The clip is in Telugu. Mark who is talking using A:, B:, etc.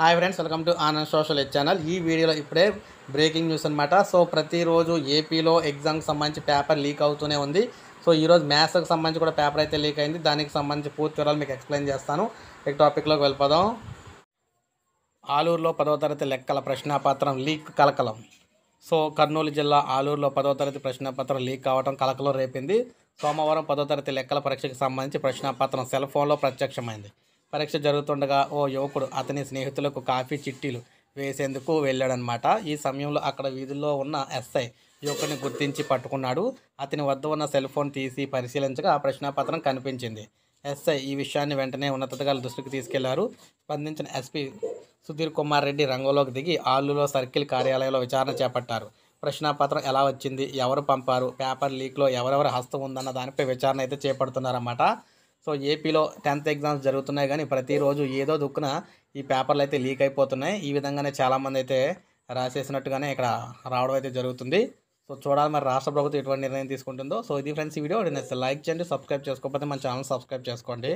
A: hi friends welcome to Anand social channel ఈ వీడియోలో ఇప్పుడే బ్రేకింగ్ న్యూస్ అనమాట సో ప్రతిరోజు ఏపీలో ఎగ్జామ్కి సంబంధించి పేపర్ లీక్ అవుతూనే ఉంది సో ఈరోజు మ్యాథ్స్కి సంబంధించి కూడా పేపర్ అయితే లీక్ అయింది దానికి సంబంధించి పూర్తి వివరాలు మీకు ఎక్స్ప్లెయిన్ చేస్తాను ఇక టాపిక్లోకి వెళ్ళిపోదాం ఆలూరులో పదవ తరగతి లెక్కల ప్రశ్నాపత్రం లీక్ కలకలం సో కర్నూలు జిల్లా ఆలూరులో పదవ తరగతి ప్రశ్నాపత్రం లీక్ కావడం కలకలం రేపింది సోమవారం పదో తరగతి లెక్కల పరీక్షకు సంబంధించి ప్రశ్నాపత్రం సెల్ ఫోన్లో ప్రత్యక్షమైంది పరీక్ష జరుగుతుండగా ఓ యువకుడు అతని స్నేహితులకు కాఫీ చిట్టీలు వేసేందుకు వెళ్ళాడనమాట ఈ సమయంలో అక్కడ వీధుల్లో ఉన్న ఎస్ఐ యువకుని గుర్తించి పట్టుకున్నాడు అతని వద్ద ఉన్న సెల్ ఫోన్ తీసి పరిశీలించగా ఆ ప్రశ్నాపత్రం కనిపించింది ఎస్ఐ ఈ విషయాన్ని వెంటనే ఉన్నతగా దృష్టికి తీసుకెళ్లారు స్పందించిన ఎస్పీ సుధీర్ కుమార్ రెడ్డి రంగంలోకి దిగి ఆలులో సర్కిల్ కార్యాలయంలో విచారణ చేపట్టారు ప్రశ్నాపత్రం ఎలా వచ్చింది ఎవరు పంపారు పేపర్ లీక్లో ఎవరెవరు హస్తం ఉందన్న దానిపై విచారణ అయితే చేపడుతున్నారన్నమాట సో ఏపీలో టెన్త్ ఎగ్జామ్స్ జరుగుతున్నాయి కానీ ప్రతిరోజు ఏదో దుక్కున ఈ పేపర్లు అయితే లీక్ అయిపోతున్నాయి ఈ విధంగానే చాలామంది అయితే రాసేసినట్టుగానే ఇక్కడ రావడం అయితే జరుగుతుంది సో చూడాలి మరి రాష్ట్ర ప్రభుత్వం ఎటువంటి నిర్ణయం తీసుకుంటుందో సో ఇది ఫ్రెండ్స్ ఈ వీడియో నచ్చితే లైక్ చేయండి సబ్స్క్రైబ్ చేసుకోకపోతే మన ఛానల్ సబ్స్క్రైబ్ చేసుకోండి